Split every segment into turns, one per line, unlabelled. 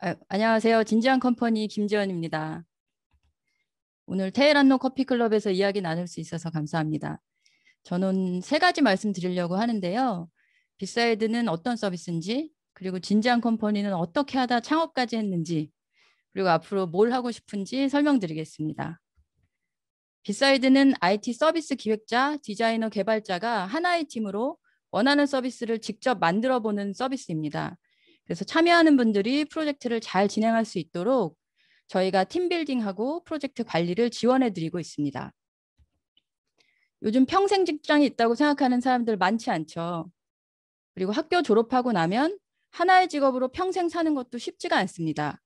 아, 안녕하세요. 진지한 컴퍼니 김지원입니다 오늘 테헤란노 커피클럽에서 이야기 나눌 수 있어서 감사합니다. 저는 세 가지 말씀드리려고 하는데요. 빅사이드는 어떤 서비스인지, 그리고 진지한 컴퍼니는 어떻게 하다 창업까지 했는지, 그리고 앞으로 뭘 하고 싶은지 설명드리겠습니다. 빅사이드는 IT 서비스 기획자, 디자이너, 개발자가 하나의 팀으로 원하는 서비스를 직접 만들어 보는 서비스입니다. 그래서 참여하는 분들이 프로젝트를 잘 진행할 수 있도록 저희가 팀빌딩하고 프로젝트 관리를 지원해 드리고 있습니다. 요즘 평생 직장이 있다고 생각하는 사람들 많지 않죠. 그리고 학교 졸업하고 나면 하나의 직업으로 평생 사는 것도 쉽지가 않습니다.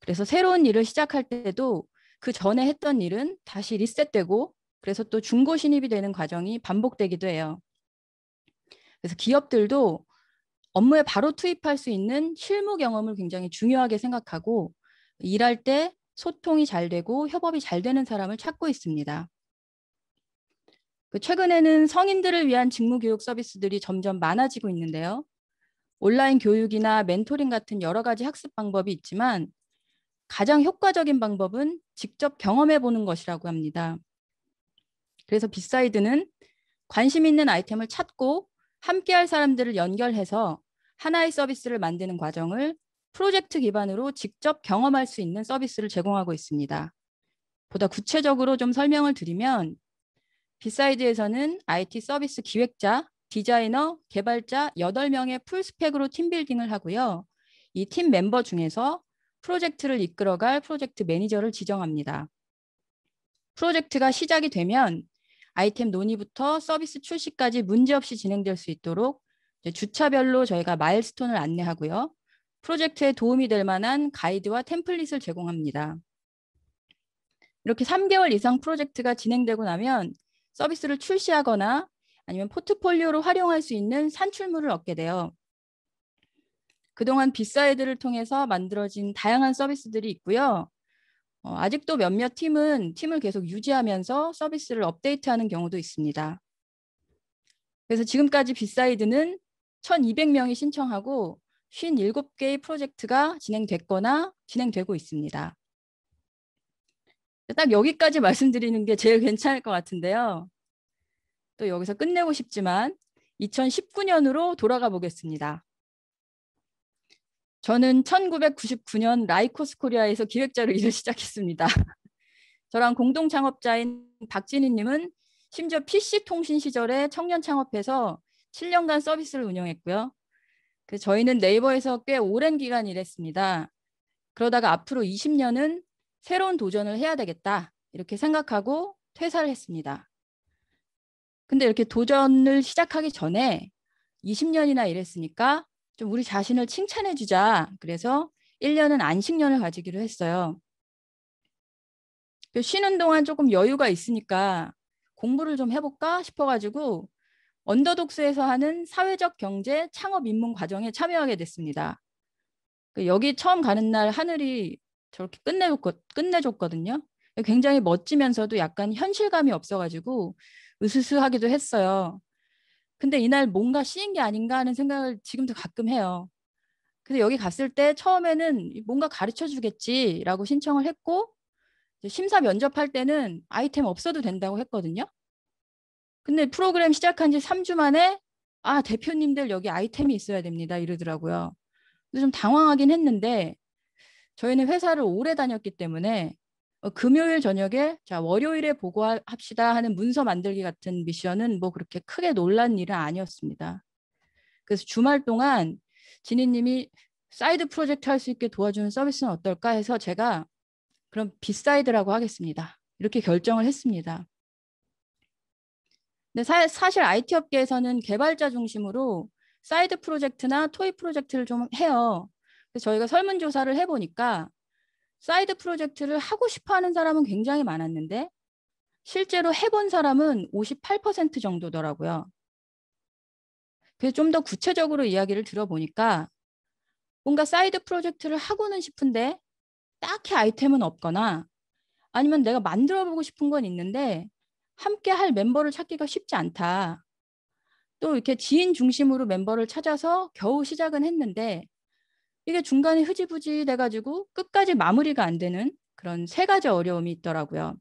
그래서 새로운 일을 시작할 때도 그 전에 했던 일은 다시 리셋되고 그래서 또 중고 신입이 되는 과정이 반복되기도 해요. 그래서 기업들도 업무에 바로 투입할 수 있는 실무 경험을 굉장히 중요하게 생각하고 일할 때 소통이 잘 되고 협업이 잘 되는 사람을 찾고 있습니다. 그 최근에는 성인들을 위한 직무 교육 서비스들이 점점 많아지고 있는데요. 온라인 교육이나 멘토링 같은 여러 가지 학습 방법이 있지만 가장 효과적인 방법은 직접 경험해 보는 것이라고 합니다. 그래서 빗사이드는 관심 있는 아이템을 찾고 함께할 사람들을 연결해서 하나의 서비스를 만드는 과정을 프로젝트 기반으로 직접 경험할 수 있는 서비스를 제공하고 있습니다. 보다 구체적으로 좀 설명을 드리면 비사이드에서는 IT 서비스 기획자, 디자이너, 개발자 8명의 풀스펙으로 팀빌딩을 하고요. 이 팀 멤버 중에서 프로젝트를 이끌어갈 프로젝트 매니저를 지정합니다. 프로젝트가 시작이 되면 아이템 논의부터 서비스 출시까지 문제없이 진행될 수 있도록 주차별로 저희가 마일스톤을 안내하고요. 프로젝트에 도움이 될 만한 가이드와 템플릿을 제공합니다. 이렇게 3개월 이상 프로젝트가 진행되고 나면 서비스를 출시하거나 아니면 포트폴리오로 활용할 수 있는 산출물을 얻게 돼요. 그동안 비사이드를 통해서 만들어진 다양한 서비스들이 있고요. 어, 아직도 몇몇 팀은 팀을 계속 유지하면서 서비스를 업데이트하는 경우도 있습니다. 그래서 지금까지 비사이드는 1,200명이 신청하고 57개의 프로젝트가 진행됐거나 진행되고 있습니다. 딱 여기까지 말씀드리는 게 제일 괜찮을 것 같은데요. 또 여기서 끝내고 싶지만 2019년으로 돌아가 보겠습니다. 저는 1999년 라이코스 코리아에서 기획자로 일을 시작했습니다. 저랑 공동 창업자인 박진희 님은 심지어 PC 통신 시절에 청년 창업해서 7년간 서비스를 운영했고요. 그 저희는 네이버에서 꽤 오랜 기간 일했습니다. 그러다가 앞으로 20년은 새로운 도전을 해야 되겠다 이렇게 생각하고 퇴사를 했습니다. 근데 이렇게 도전을 시작하기 전에 20년이나 일했으니까 좀 우리 자신을 칭찬해 주자. 그래서 1년은 안식년을 가지기로 했어요. 그 쉬는 동안 조금 여유가 있으니까 공부를 좀 해볼까 싶어가지고 언더독스에서 하는 사회적 경제 창업 입문 과정에 참여하게 됐습니다. 그 여기 처음 가는 날 하늘이 저렇게 끝내줬, 끝내줬거든요. 굉장히 멋지면서도 약간 현실감이 없어가지고 으스스하기도 했어요. 근데 이날 뭔가 씌인 게 아닌가 하는 생각을 지금도 가끔 해요. 근데 여기 갔을 때 처음에는 뭔가 가르쳐 주겠지라고 신청을 했고 심사 면접할 때는 아이템 없어도 된다고 했거든요. 근데 프로그램 시작한 지 3주 만에 아 대표님들 여기 아이템이 있어야 됩니다 이러더라고요. 그래서 좀 당황하긴 했는데 저희는 회사를 오래 다녔기 때문에 어, 금요일 저녁에 자 월요일에 보고합시다 하는 문서 만들기 같은 미션은 뭐 그렇게 크게 놀란 일은 아니었습니다. 그래서 주말 동안 진희님이 사이드 프로젝트 할 수 있게 도와주는 서비스는 어떨까 해서 제가 그럼 비사이드라고 하겠습니다. 이렇게 결정을 했습니다. 근데 사, 사실 IT 업계에서는 개발자 중심으로 사이드 프로젝트나 토이 프로젝트를 좀 해요. 그래서 저희가 설문조사를 해보니까 사이드 프로젝트를 하고 싶어 하는 사람은 굉장히 많았는데 실제로 해본 사람은 58% 정도더라고요. 그래서 좀 더 구체적으로 이야기를 들어보니까 뭔가 사이드 프로젝트를 하고는 싶은데 딱히 아이템은 없거나 아니면 내가 만들어 보고 싶은 건 있는데 함께 할 멤버를 찾기가 쉽지 않다. 또 이렇게 지인 중심으로 멤버를 찾아서 겨우 시작은 했는데 이게 중간에 흐지부지 돼가지고 끝까지 마무리가 안 되는 그런 세 가지 어려움이 있더라고요.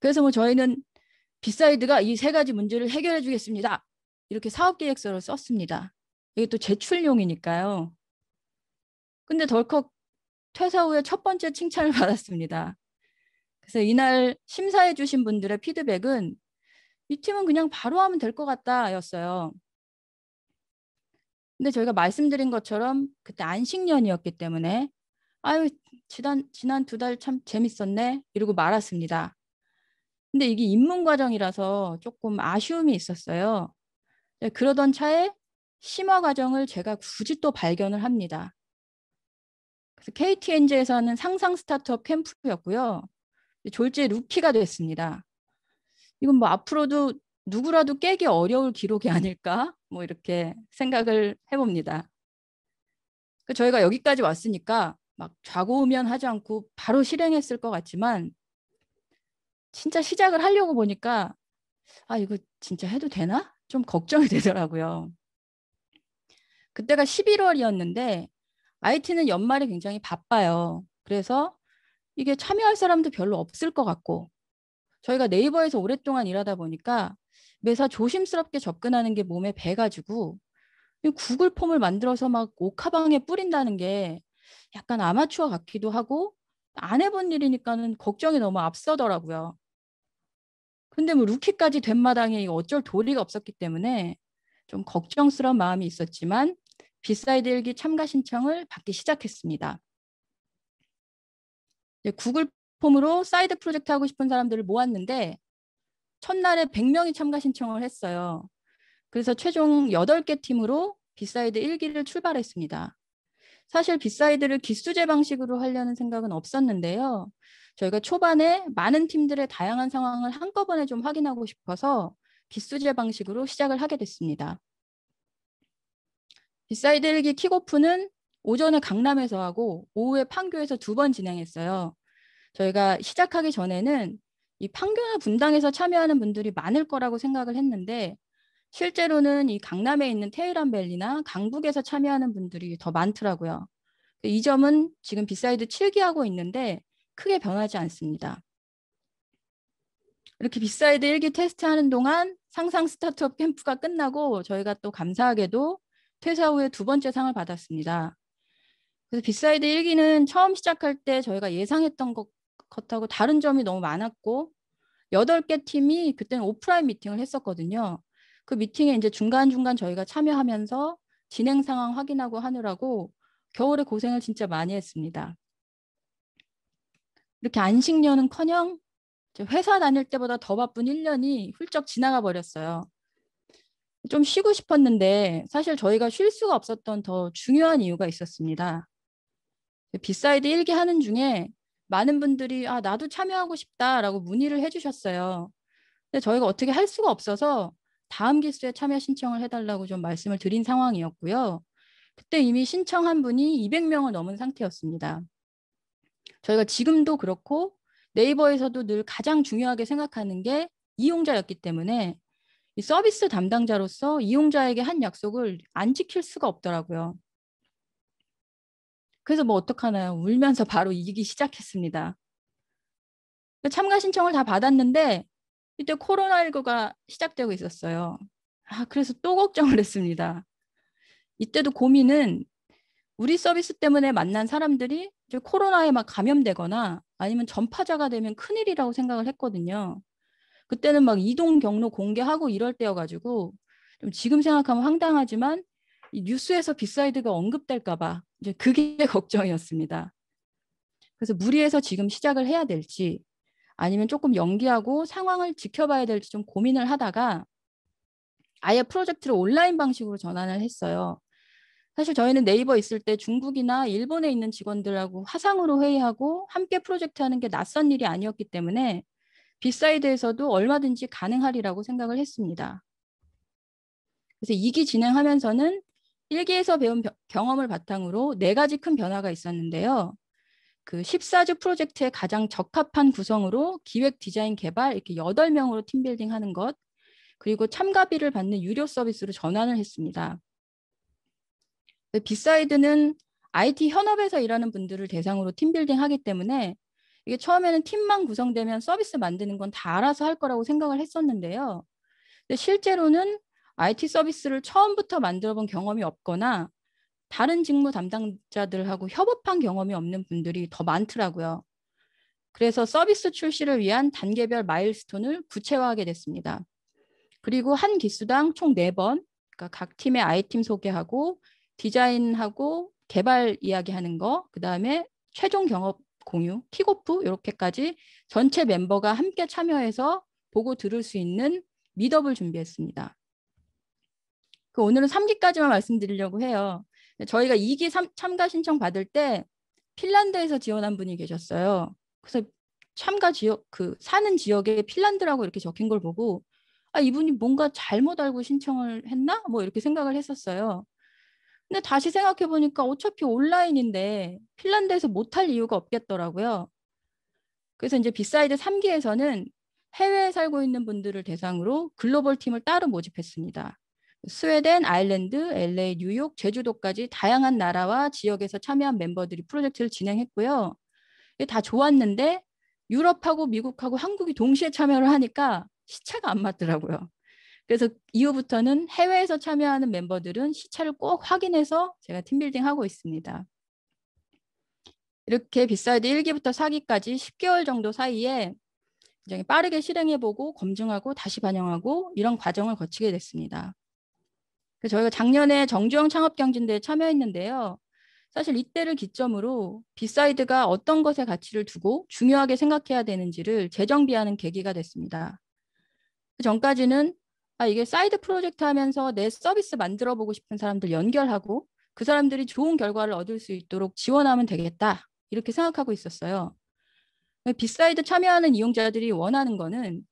그래서 뭐 저희는 비사이드가 이 세 가지 문제를 해결해 주겠습니다. 이렇게 사업 계획서를 썼습니다. 이게 또 제출용이니까요. 근데 덜컥 퇴사 후에 첫 번째 칭찬을 받았습니다. 그래서 이날 심사해 주신 분들의 피드백은 이 팀은 그냥 바로 하면 될 것 같다였어요. 근데 저희가 말씀드린 것처럼 그때 안식년이었기 때문에 아유 지난 지난 두 달 참 재밌었네 이러고 말았습니다. 근데 이게 입문 과정이라서 조금 아쉬움이 있었어요. 네, 그러던 차에 심화 과정을 제가 굳이 또 발견을 합니다. 그래서 KTNG에서는 상상 스타트업 캠프였고요. 졸지에 루키가 됐습니다. 이건 뭐 앞으로도 누구라도 깨기 어려울 기록이 아닐까 뭐 이렇게 생각을 해봅니다. 그 저희가 여기까지 왔으니까 막 좌고우면하지 않고 바로 실행했을 것 같지만 진짜 시작을 하려고 보니까 아 이거 진짜 해도 되나 좀 걱정이 되더라고요. 그때가 11월이었는데 IT는 연말에 굉장히 바빠요. 그래서 이게 참여할 사람도 별로 없을 것 같고 저희가 네이버에서 오랫동안 일하다 보니까 매사 조심스럽게 접근하는 게 몸에 배가지고 구글 폼을 만들어서 막 옥하방에 뿌린다는 게 약간 아마추어 같기도 하고 안 해본 일이니까는 걱정이 너무 앞서더라고요. 근데 뭐 루키까지 된 마당에 어쩔 도리가 없었기 때문에 좀 걱정스러운 마음이 있었지만 비사이드 일기 참가 신청을 받기 시작했습니다. 구글 폼으로 사이드 프로젝트 하고 싶은 사람들을 모았는데 첫날에 100명이 참가 신청을 했어요. 그래서 최종 8개 팀으로 비사이드 1기를 출발했습니다. 사실 비사이드를 기수제 방식으로 하려는 생각은 없었는데요. 저희가 초반에 많은 팀들의 다양한 상황을 한꺼번에 좀 확인하고 싶어서 기수제 방식으로 시작을 하게 됐습니다. 비사이드 1기 킥오프는 오전에 강남에서 하고 오후에 판교에서 두 번 진행했어요. 저희가 시작하기 전에는 이 판교나 분당에서 참여하는 분들이 많을 거라고 생각을 했는데 실제로는 이 강남에 있는 테일란밸리나 강북에서 참여하는 분들이 더 많더라고요. 그 이 점은 지금 비사이드 7기하고 있는데 크게 변하지 않습니다. 이렇게 비사이드 1기 테스트하는 동안 상상 스타트업 캠프가 끝나고 저희가 또 감사하게도 퇴사 후에 두 번째 상을 받았습니다. 그래서 비사이드 1기는 처음 시작할 때 저희가 예상했던 것 같다고 다른 점이 너무 많았고 8개 팀이 그때는 오프라인 미팅을 했었거든요. 그 미팅에 이제 중간중간 저희가 참여하면서 진행 상황 확인하고 하느라고 겨울에 고생을 진짜 많이 했습니다. 이렇게 안식년은커녕 회사 다닐 때보다 더 바쁜 1년이 훌쩍 지나가 버렸어요. 좀 쉬고 싶었는데 사실 저희가 쉴 수가 없었던 더 중요한 이유가 있었습니다. 비사이드 일기 하는 중에 많은 분들이 아 나도 참여하고 싶다라고 문의를 해주셨어요. 근데 저희가 어떻게 할 수가 없어서 다음 기수에 참여 신청을 해달라고 좀 말씀을 드린 상황이었고요. 그때 이미 신청한 분이 200명을 넘은 상태였습니다. 저희가 지금도 그렇고 네이버에서도 늘 가장 중요하게 생각하는 게 이용자였기 때문에 이 서비스 담당자로서 이용자에게 한 약속을 안 지킬 수가 없더라고요. 그래서 뭐 어떡하나요? 울면서 바로 이기 기 시작했습니다. 참가 신청을 다 받았는데 이때 코로나19가 시작되고 있었어요. 아, 그래서 또 걱정을 했습니다. 이때도 고민은 우리 서비스 때문에 만난 사람들이 이제 코로나에 막 감염되거나 아니면 전파자가 되면 큰일이라고 생각을 했거든요. 그때는 막 이동 경로 공개하고 이럴 때여가지고 좀 지금 생각하면 황당하지만 뉴스에서 비사이드가 언급될까봐 이제 그게 걱정이었습니다. 그래서 무리해서 지금 시작을 해야 될지 아니면 조금 연기하고 상황을 지켜봐야 될지 좀 고민을 하다가 아예 프로젝트를 온라인 방식으로 전환을 했어요. 사실 저희는 네이버 있을 때 중국이나 일본에 있는 직원들하고 화상으로 회의하고 함께 프로젝트 하는 게 낯선 일이 아니었기 때문에 비사이드에서도 얼마든지 가능하리라고 생각을 했습니다. 그래서 2기 진행하면서는 일기에서 배운 경험을 바탕으로 네 가지 큰 변화가 있었는데요. 그 14주 프로젝트에 가장 적합한 구성으로 기획, 디자인, 개발 이렇게 8명으로 팀빌딩 하는 것, 그리고 참가비를 받는 유료 서비스로 전환을 했습니다. 그 비사이드는 IT 현업에서 일하는 분들을 대상으로 팀빌딩 하기 때문에 이게 처음에는 팀만 구성되면 서비스 만드는 건 다 알아서 할 거라고 생각을 했었는데요. 실제로는 IT 서비스를 처음부터 만들어 본 경험이 없거나 다른 직무 담당자들하고 협업한 경험이 없는 분들이 더 많더라고요. 그래서 서비스 출시를 위한 단계별 마일스톤을 구체화하게 됐습니다. 그리고 한 기수당 총 네번 그러니까 각 팀의 아이팀 소개하고 디자인하고 개발 이야기하는 거, 그다음에 최종 경업 공유, 킥오프 이렇게까지 전체 멤버가 함께 참여해서 보고 들을 수 있는 미덥을 준비했습니다. 그 오늘은 3기까지만 말씀드리려고 해요. 저희가 2기 삼, 참가 신청 받을 때 핀란드에서 지원한 분이 계셨어요. 그래서 참가 지역 그 사는 지역에 핀란드라고 이렇게 적힌 걸 보고 아 이분이 뭔가 잘못 알고 신청을 했나 뭐 이렇게 생각을 했었어요. 근데 다시 생각해 보니까 어차피 온라인인데 핀란드에서 못할 이유가 없겠더라고요. 그래서 이제 비사이드 3기에서는 해외에 살고 있는 분들을 대상으로 글로벌 팀을 따로 모집했습니다. 스웨덴, 아일랜드, LA, 뉴욕, 제주도까지 다양한 나라와 지역에서 참여한 멤버들이 프로젝트를 진행했고요. 다 좋았는데 유럽하고 미국하고 한국이 동시에 참여를 하니까 시차가 안 맞더라고요. 그래서 이후부터는 해외에서 참여하는 멤버들은 시차를 꼭 확인해서 제가 팀빌딩 하고 있습니다. 이렇게 비사이드 1기부터 4기까지 10개월 정도 사이에 굉장히 빠르게 실행해보고 검증하고 다시 반영하고 이런 과정을 거치게 됐습니다. 저희가 작년에 정주영 창업경진대에 참여했는데요. 사실 이때를 기점으로 비사이드가 어떤 것의 가치를 두고 중요하게 생각해야 되는지를 재정비하는 계기가 됐습니다. 그 전까지는 아, 이게 사이드 프로젝트 하면서 내 서비스 만들어 보고 싶은 사람들 연결하고 그 사람들이 좋은 결과를 얻을 수 있도록 지원하면 되겠다. 이렇게 생각하고 있었어요. 비사이드 참여하는 이용자들이 원하는 거는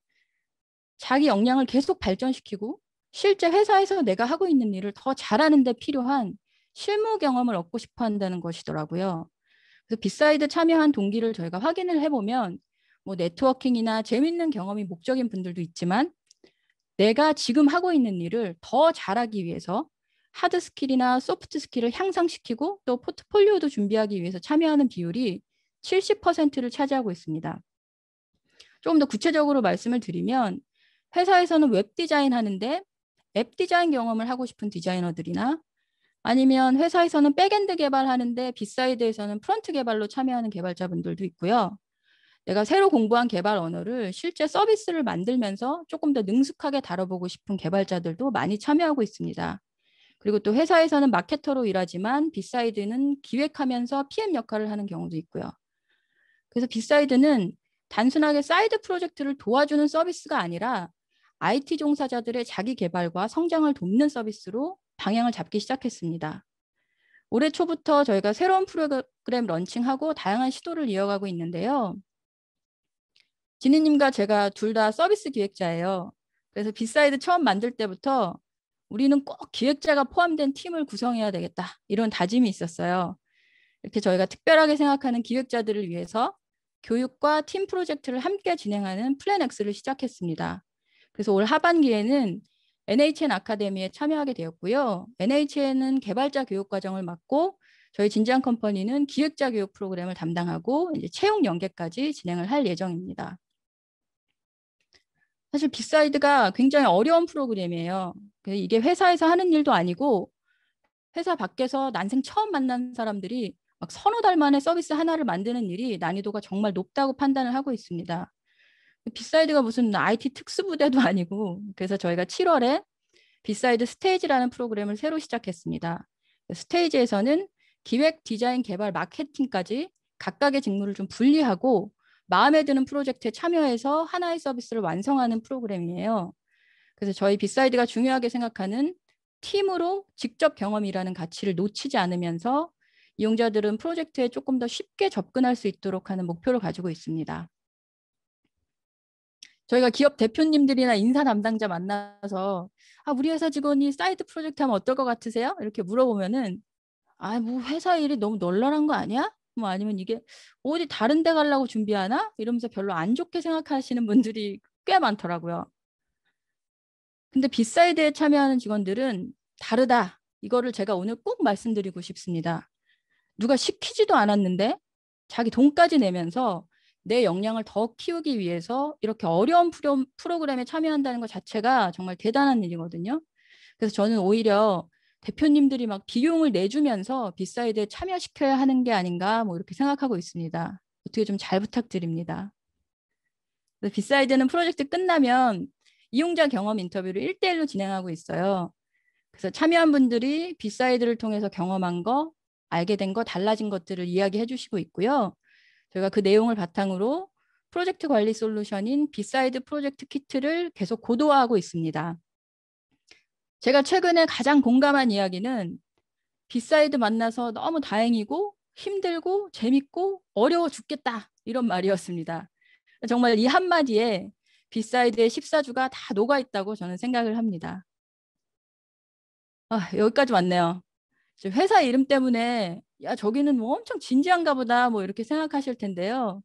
자기 역량을 계속 발전시키고 실제 회사에서 내가 하고 있는 일을 더 잘하는 데 필요한 실무 경험을 얻고 싶어 한다는 것이더라고요. 그래서 비사이드 참여한 동기를 저희가 확인을 해보면 뭐 네트워킹이나 재밌는 경험이 목적인 분들도 있지만 내가 지금 하고 있는 일을 더 잘하기 위해서 하드 스킬이나 소프트 스킬을 향상시키고 또 포트폴리오도 준비하기 위해서 참여하는 비율이 70%를 차지하고 있습니다. 조금 더 구체적으로 말씀을 드리면 회사에서는 웹 디자인 하는데 앱 디자인 경험을 하고 싶은 디자이너들이나 아니면 회사에서는 백엔드 개발하는데 빗사이드에서는 프론트 개발로 참여하는 개발자분들도 있고요. 내가 새로 공부한 개발 언어를 실제 서비스를 만들면서 조금 더 능숙하게 다뤄보고 싶은 개발자들도 많이 참여하고 있습니다. 그리고 또 회사에서는 마케터로 일하지만 빗사이드는 기획하면서 PM 역할을 하는 경우도 있고요. 그래서 빗사이드는 단순하게 사이드 프로젝트를 도와주는 서비스가 아니라 IT 종사자들의 자기 개발과 성장을 돕는 서비스로 방향을 잡기 시작했습니다. 올해 초부터 저희가 새로운 프로그램 런칭하고 다양한 시도를 이어가고 있는데요. 지니님과 제가 둘 다 서비스 기획자예요. 그래서 비사이드 처음 만들 때부터 우리는 꼭 기획자가 포함된 팀을 구성해야 되겠다. 이런 다짐이 있었어요. 이렇게 저희가 특별하게 생각하는 기획자들을 위해서 교육과 팀 프로젝트를 함께 진행하는 플랜스를 시작했습니다. 그래서 올 하반기에는 NHN 아카데미에 참여하게 되었고요. NHN은 개발자 교육 과정을 맡고 저희 진지한 컴퍼니는 기획자 교육 프로그램을 담당하고 이제 채용 연계까지 진행을 할 예정입니다. 사실 빅사이드가 굉장히 어려운 프로그램이에요. 이게 회사에서 하는 일도 아니고 회사 밖에서 난생 처음 만난 사람들이 막 서너 달 만에 서비스 하나를 만드는 일이 난이도가 정말 높다고 판단을 하고 있습니다. 비사이드가 무슨 IT 특수부대도 아니고 그래서 저희가 7월에 비사이드 스테이지라는 프로그램을 새로 시작했습니다. 스테이지에서는 기획, 디자인, 개발, 마케팅까지 각각의 직무를 좀 분리하고 마음에 드는 프로젝트에 참여해서 하나의 서비스를 완성하는 프로그램이에요. 그래서 저희 비사이드가 중요하게 생각하는 팀으로 직접 경험이라는 가치를 놓치지 않으면서 이용자들은 프로젝트에 조금 더 쉽게 접근할 수 있도록 하는 목표를 가지고 있습니다. 저희가 기업 대표님들이나 인사 담당자 만나서 아 우리 회사 직원이 사이드 프로젝트 하면 어떨 것 같으세요? 이렇게 물어보면은 아 뭐 회사 일이 너무 널널한 거 아니야? 뭐 아니면 이게 어디 다른 데 가려고 준비하나? 이러면서 별로 안 좋게 생각하시는 분들이 꽤 많더라고요. 근데 비사이드에 참여하는 직원들은 다르다. 이거를 제가 오늘 꼭 말씀드리고 싶습니다. 누가 시키지도 않았는데 자기 돈까지 내면서 내 역량을 더 키우기 위해서 이렇게 어려운 프로, 그램에 참여한다는 것 자체가 정말 대단한 일이거든요. 그래서 저는 오히려 대표님들이 막 비용을 내주면서 비사이드에 참여시켜야 하는 게 아닌가 뭐 이렇게 생각하고 있습니다. 어떻게 좀 잘 부탁드립니다. 비사이드는 프로젝트 끝나면 이용자 경험 인터뷰를 일대일로 진행하고 있어요. 그래서 참여한 분들이 비사이드를 통해서 경험한 거, 알게 된 거, 달라진 것들을 이야기해 주시고 있고요. 저희가 그 내용을 바탕으로 프로젝트 관리 솔루션인 비사이드 프로젝트 키트를 계속 고도화하고 있습니다. 제가 최근에 가장 공감한 이야기는 비사이드 만나서 너무 다행이고 힘들고 재밌고 어려워 죽겠다 이런 말이었습니다. 정말 이 한마디에 비사이드의 14주가 다 녹아 있다고 저는 생각을 합니다. 아, 여기까지 왔네요. 회사 이름 때문에 야 저기는 뭐 엄청 진지한가 보다 뭐 이렇게 생각하실 텐데요.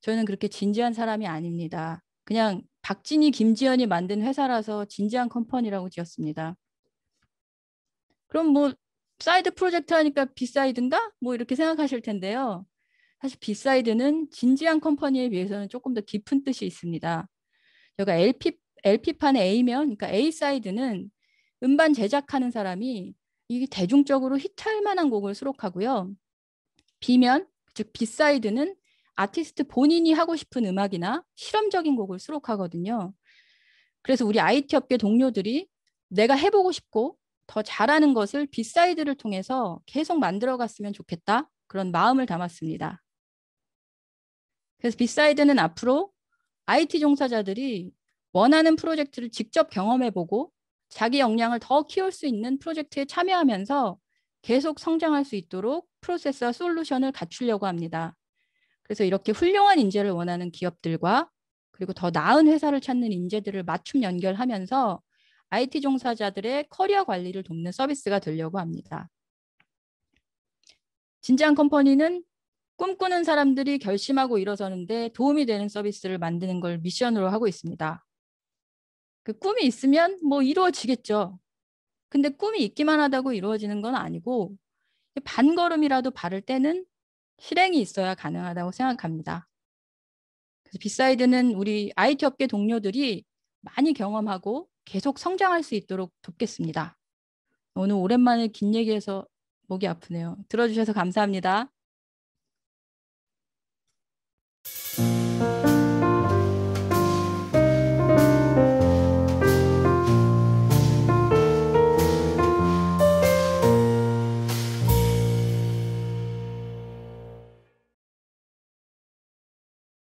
저희는 그렇게 진지한 사람이 아닙니다. 그냥 박진희, 김지연이 만든 회사라서 진지한 컴퍼니라고 지었습니다. 그럼 뭐 사이드 프로젝트 하니까 비사이드인가? 뭐 이렇게 생각하실 텐데요. 사실 비사이드는 진지한 컴퍼니에 비해서는 조금 더 깊은 뜻이 있습니다. 저가 LP, LP판의 A면, 그러니까 A 사이드는 음반 제작하는 사람이 이게 대중적으로 히트할 만한 곡을 수록하고요. 비면즉 B사이드는 아티스트 본인이 하고 싶은 음악이나 실험적인 곡을 수록하거든요. 그래서 우리 IT 업계 동료들이 내가 해보고 싶고 더 잘하는 것을 B사이드를 통해서 계속 만들어갔으면 좋겠다 그런 마음을 담았습니다. 그래서 B사이드는 앞으로 IT 종사자들이 원하는 프로젝트를 직접 경험해보고 자기 역량을 더 키울 수 있는 프로젝트에 참여하면서 계속 성장할 수 있도록 프로세스와 솔루션을 갖추려고 합니다. 그래서 이렇게 훌륭한 인재를 원하는 기업들과 그리고 더 나은 회사를 찾는 인재들을 맞춤 연결하면서 IT 종사자들의 커리어 관리를 돕는 서비스가 되려고 합니다. 진지한 컴퍼니는 꿈꾸는 사람들이 결심하고 일어서는데 도움이 되는 서비스를 만드는 걸 미션으로 하고 있습니다. 그 꿈이 있으면 뭐 이루어지겠죠. 근데 꿈이 있기만 하다고 이루어지는 건 아니고 반걸음이라도 바를 때는 실행이 있어야 가능하다고 생각합니다. 그래서 비사이드는 우리 IT 업계 동료들이 많이 경험하고 계속 성장할 수 있도록 돕겠습니다. 오늘 오랜만에 긴 얘기해서 목이 아프네요. 들어주셔서 감사합니다.